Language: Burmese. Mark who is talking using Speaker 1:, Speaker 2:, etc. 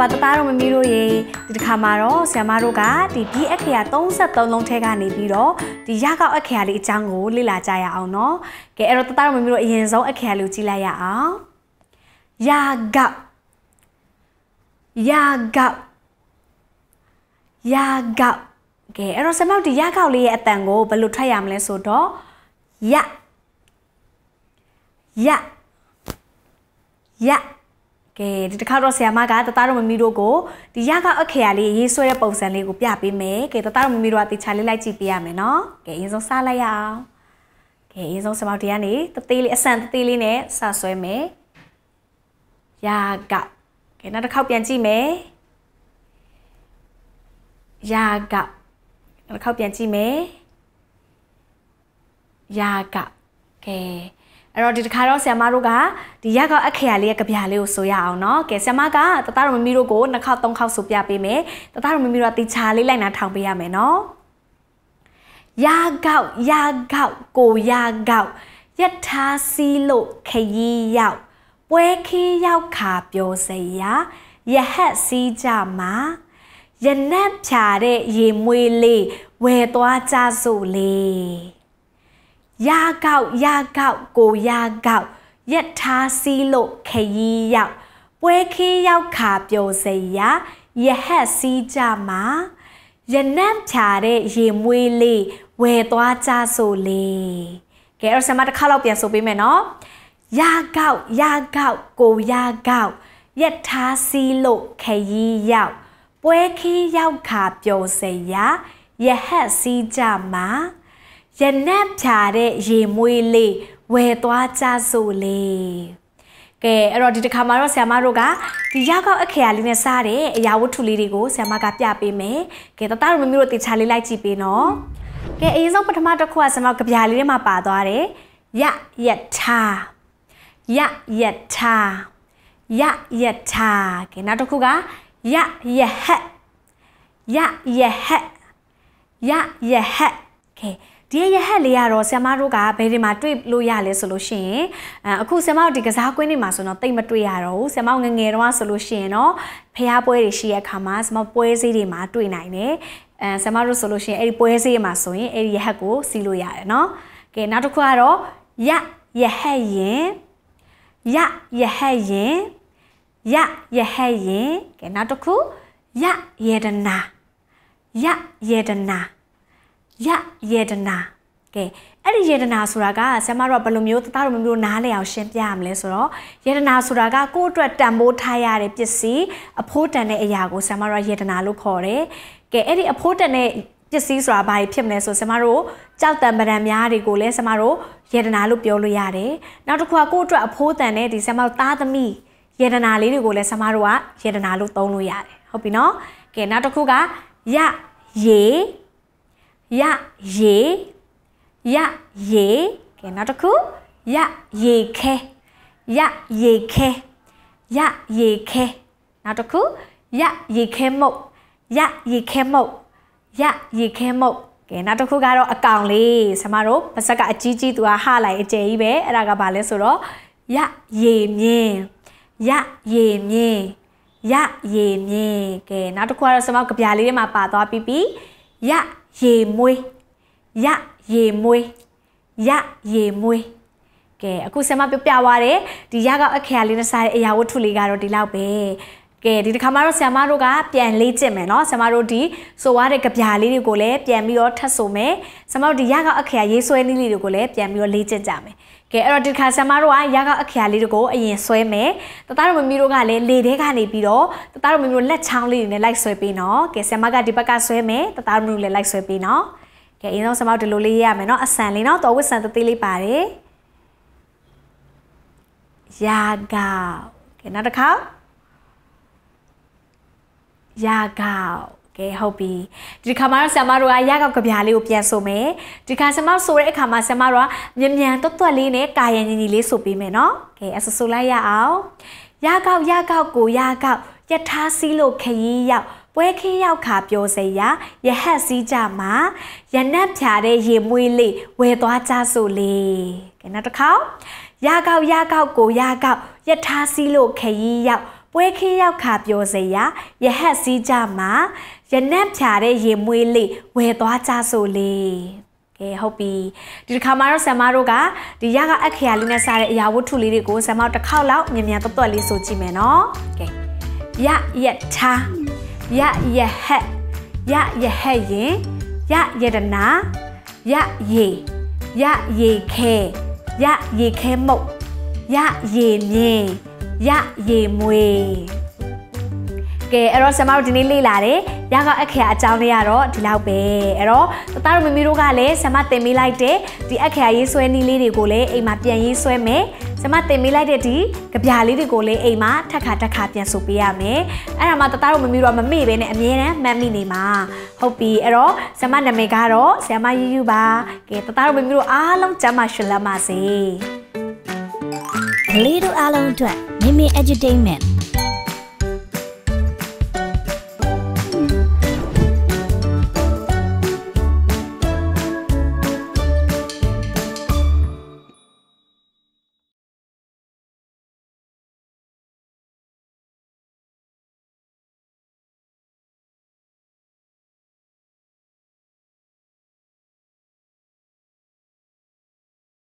Speaker 1: ပါတသားတို့မမီတို့ရေဒီတစ်ခါမှာတော့ဆရာမတို့ကဒီဒီအခရာ33လုံးထဲကနေပြီးတော့ဒီရကောက်အခရာလေးအကြောင်းကိုလေ့လာကြရအောင်နော်။ကဲအဲ့တော့တသားတို့မမီတို့အရင်ဆုံးအခရာလေးကိုကြည့်လိုက်ရအောင်။ရကောက်ရကောက်ရကောက်ကဲအဲ့တော့ဆရာမတို့ဒီရကောက်လေးရဲ့အတန်ကိုဘယ်လိုထွက်ရမလဲဆိုတော့ရရရကဲဒီတစ်ခါတော့ဆရာမကတသားတို့မမီတို့ကိုဒီရကအခရာလေးရေးဆွဲတဲ့ပုံစံလေးကိုပြပေးမယ်ကဲတသားတို့မမီတို့ကတေချာလေးလိုက်ကြည့်ပေးရမယ်နော်ကဲအရင်ဆုံးစလိုက်ရအောင်ကဲအရင်ဆုံးဆရာမတို့ဒီကနေတသေးလေးအဆန်တသေးလေးနဲ့စဆွဲမယ်ရကကဲနောက်တစ်ခေါက်ပြန်ကြည့်မယ်ရကနောက်တစ်ခေါက်ပြန်ကြည့်မယ်ရကကဲအဲ့တော့ဒီတစ်ခါတော့ဆ iam မတို့ကဒီရက်ကောက်အခရာလေးရဲ့ကြပြားလေးကိုဆိုရအောင်เนาะကဲဆ iam မကတတတော်မမီတို့ကိုနှစ်ခေါက်သုံးခေါက်ဆိုပြပေးမယ်တတတော်မမီတို့ကတီချာလေးလိုက်နာထောင်ပေးရမယ်เนาะရာကောက်ရာကောက်ကိုရာကောက်ယထာစီလို့ခยีရောက်ပွဲခင်းရောက်ခါပြောစရာယဟတ်စီကြမှာယနက်ဖြာတဲ့ရေမွေးလေးဝယ်သွားကြစို့လေရာကောက်ရာကောက်ကိုရာကောက်ရက်ထားစီလို့ခยีရောက်ပွဲခင်းရောက်ခါပျော်စရာရဟတ်စီးကြမှာရနံ့ဖြာတဲ့ရေမွေးလေးဝယ်သွားကြဆိုလေကဲအဲ့တော့ဆမတစ်ခါတော့ပြန်ဆိုပေးမယ်နော်ရာကောက်ရာကောက်ကိုရာကောက်ရက်ထားစီလို့ခยีရောက်ပွဲခင်းရောက်ခါပျော်စရာရဟတ်စီးကြမှာရနက်ဖြာတဲ့ရေမွေးလေးဝယ်သွားကြစို့လေကဲအဲ့တော့ဒီတစ်ခါမှာတော့ဆ iam တို့ကဒီရောက်ောက်အခရာလေးနဲ့စားတဲ့အရာဝတ္ထုလေးတွေကိုဆ iam ကပြပေးမယ်ကဲတတတို့မမျိုးတို့တေချာလေးလိုက်ကြည့်ပေးနော်ကဲအရင်ဆုံးပထမတစ်ခုကဆ iam ကပြားလေးထဲမှာပါသွားတယ်ယယထာယယထာယယထာကဲနောက်တစ်ခုကယယဟယယဟယယဟကဲဒီရဟတ်လေးကတော့ဆ iam မတို့ကဘယ်ဒီမှာတွေ့လို့ရလဲဆိုလို့ရှိရင်အခုဆ iam တို့ဒီကစားကွင်းတွေမှာဆိုတော့တိတ်မတွေ့ရတော့ဘူးဆ iam ငငယ်တော့ဆိုလို့ရှိရင်တော့ဖျားပွဲတွေရှိရခါမှာဆ iam ပွဲစည်းတွေမှာတွေ့နိုင်တယ်အဲဆ iam တို့ဆိုလို့ရှိရင်အဲ့ဒီပွဲစည်းမှာဆိုရင်အဲ့ဒီရဟတ်ကိုစီးလို့ရတယ်နော်ကဲနောက်တစ်ခုကတော့ရရဟတ်ရင်ရရဟတ်ရင်ရရဟတ်ရင်ကဲနောက်တစ်ခုရယေဒနာရယေဒနာယယေဒနာကဲအဲ့ဒီယေဒနာဆိုတာကဆရာမတို့ကဘယ်လိုမျိုးသားတို့မျိုးမျိုးနားလည်အောင်ရှင်းပြရမလဲဆိုတော့ယေဒနာဆိုတာကကိုယ့်အတွက်တန်ဖိုးထားရတဲ့ပစ္စည်းအဖို့တန်တဲ့အရာကိုဆရာမတို့ကယေဒနာလို့ခေါ်တယ်ကဲအဲ့ဒီအဖို့တန်တဲ့ပစ္စည်းဆိုတာဘာဖြစ်မလဲဆိုဆမတို့ကြောက်တံပဒံများတွေကိုလည်းဆမတို့ယေဒနာလို့ပြောလို့ရတယ်။နောက်တစ်ခုကကိုယ့်အတွက်အဖိုးတန်တဲ့ဒီဆမတို့သားသမီးယေဒနာလေးတွေကိုလည်းဆမတို့ကယေဒနာလို့သုံးလို့ရတယ်။ဟုတ်ပြီနော်။ကဲနောက်တစ်ခုကယယေရရေရရေကဲနောက်တစ်ခုရရေခဲရရေခဲရရေခဲနောက်တစ်ခုရရေခဲမုတ်ရရေခဲမုတ်ရရေခဲမုတ်ကဲနောက်တစ်ခုကတော့အကောင်လေးဆမတို့ပါဇက်ကအကြီးကြီးသူကဟလိုက်အကျယ်ကြီးပဲအဲ့ဒါကဘာလဲဆိုတော့ရရေမြင်းရရေမြင်းရရေမြင်းကဲနောက်တစ်ခုကတော့ဆမကပြားလေးထဲမှာပါသွားပြီးပြီရရေမွေးရရေမွေးရရေမွေးကဲအခုဆရာမပြောပြသွားတယ်ဒီရကအခရာလေးနဲ့စားတဲ့အရာဝတ္ထုလေးကတော့ဒီလောက်ပဲကဲဒီတစ်ခါမှတော့ဆ iam မတို့ကပြန်လေးကျင့်မယ်เนาะဆ iam မတို့ဒီဆိုရတဲ့ကြပြာလေးတွေကိုလည်းပြန်ပြီးတော့ထပ်ဆိုမယ်ဆ iam တို့ဒီရကောက်အခရာရေးဆွဲနည်းလေးတွေကိုလည်းပြန်ပြီးတော့လေးကျင့်ကြမယ်ကဲအဲ့တော့ဒီတစ်ခါဆ iam တို့ကရကောက်အခရာလေးတွေကိုအရင်ဆွဲမယ်တသားတို့မမီတို့ကလည်းလေထဲကနေပြီးတော့တသားတို့မမီတို့လက်ချောင်းလေးတွေနဲ့လိုက်ဆွဲပေးเนาะကဲဆ iam ကဒီဘက်ကဆွဲမယ်တသားတို့မမီတို့လည်းလိုက်ဆွဲပေးเนาะကဲအရင်ဆုံးဆ iam တို့ဒီလိုလေးရရမယ်เนาะအဆန်လေးเนาะတော်ဝစ်ဆန်သေးသေးလေးပါတယ်ရကောက်ကဲနောက်တစ်ခါရာကောက်ကဲဟုတ်ပြီဒီခါမှာတော့ဆ iam မတို့ကရကောက်ကဗျာလေးကိုပြန်ဆိုမယ်ဒီခါဆ iam မဆိုတဲ့အခါမှာဆ iam မတို့ကမြန်မြန်တွတ်တွတ်လေးနဲ့ကာယံညီညီလေးဆိုပေးမယ်နော်ကဲအဆဆိုလိုက်ရအောင်ရကောက်ရကောက်ကိုရကောက်ယထာစီလို့ခရီးရောက်ပွဲခင်းရောက်ခါပြောစရာယဟတ်စည်းကြမှာယနတ်ဖြာတဲ့ရေမွေးလေးဝယ်သွားကြဆိုလေကဲနောက်တစ်ခေါက်ရကောက်ရကောက်ကိုရကောက်ယထာစီလို့ခရီးရောက်ပွဲခင်းရောက်ခါပြောစရာရဟတ်စည်းကြမှာရနက်ဖြာတဲ့ရေမွေးလေးဝယ်သွားကြဆိုလေကဲဟုတ်ပြီဒီတစ်ခါမှာတော့ဆမ်မတို့ကဒီရကအခရာလေးနဲ့စားတဲ့အရာဝတ္ထုလေးတွေကိုဆမ်မတို့တစ်ခေါက်လောက်မြန်မြန်တွတ်တွတ်လေးဆိုကြည့်မယ်နော်ကဲရယထာရယဟက်ရယဟက်ရင်ရယတနာရယေရယေခဲရယေခဲမုတ်ရယေမြင်းရရေမွေကဲအဲ့တော့ဆရာမတို့ဒီနေ့လေ့လာတယ်ရကအခရာအကြောင်းလေးကတော့ဒီလောက်ပဲအဲ့တော့တသားတို့မမီတို့ကလည်းဆရာမတင်ပေးလိုက်တဲ့ဒီအခရာရေးဆွဲနည်းလေးတွေကိုလည်းအိမ်မှာပြန်ရေးဆွဲမယ်ဆမတင်ပေးလိုက်တဲ့ဒီကြပြာလေးတွေကိုလေးအိမ်မှာထက်ခါတက်ခါပြန်ဆိုပေးရမယ်။အဲ့ဒါမှတသားတို့မမီတော့မမေ့ပဲနဲ့အမြဲတမ်းမှတ်မိနေမှာ။ဟုတ်ပြီ။အဲ့တော့ဆမနာမည်ကတော့ဆ iam မယူယူပါ။ကဲတသားတို့မမီတို့အားလုံးကျမ်းမာရှင်လမ်းပါစေ။ကလေးတို့အားလုံးအတွက်မင်းမင်း entertainment